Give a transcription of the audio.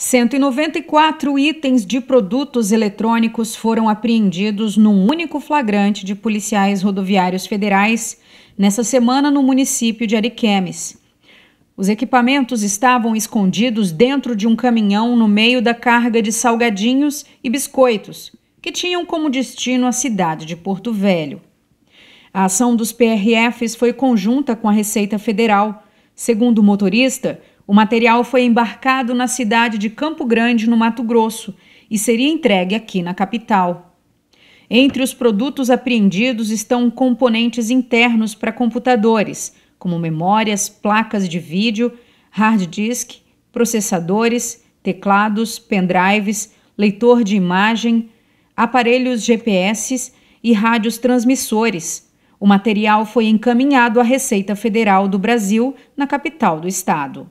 194 itens de produtos eletrônicos foram apreendidos num único flagrante de policiais rodoviários federais nessa semana no município de Ariquemes. Os equipamentos estavam escondidos dentro de um caminhão no meio da carga de salgadinhos e biscoitos, que tinham como destino a cidade de Porto Velho. A ação dos PRFs foi conjunta com a Receita Federal. Segundo o motorista, o material foi embarcado na cidade de Campo Grande, no Mato Grosso, e seria entregue aqui na capital. Entre os produtos apreendidos estão componentes internos para computadores, como memórias, placas de vídeo, hard disk, processadores, teclados, pendrives, leitor de imagem, aparelhos GPS e rádios transmissores. O material foi encaminhado à Receita Federal do Brasil, na capital do estado.